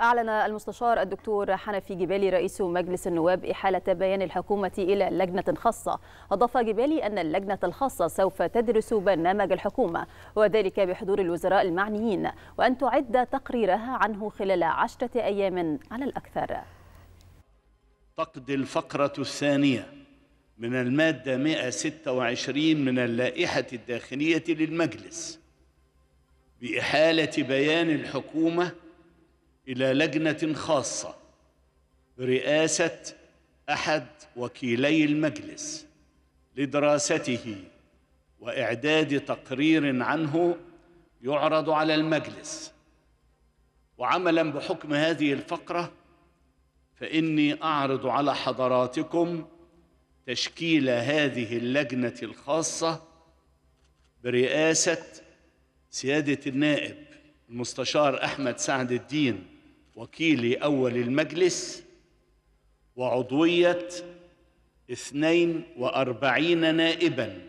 أعلن المستشار الدكتور حنفي جبالي رئيس مجلس النواب إحالة بيان الحكومة إلى لجنة خاصة أضاف جبالي أن اللجنة الخاصة سوف تدرس برنامج الحكومة وذلك بحضور الوزراء المعنيين وأن تعد تقريرها عنه خلال عشرة أيام على الأكثر تقضي الفقرة الثانية من المادة 126 من اللائحة الداخلية للمجلس بإحالة بيان الحكومة الى لجنه خاصه برئاسه احد وكيلي المجلس لدراسته واعداد تقرير عنه يعرض على المجلس وعملا بحكم هذه الفقره فاني اعرض على حضراتكم تشكيل هذه اللجنه الخاصه برئاسه سياده النائب المستشار احمد سعد الدين وكيل أول المجلس وعضوية اثنين وأربعين نائبا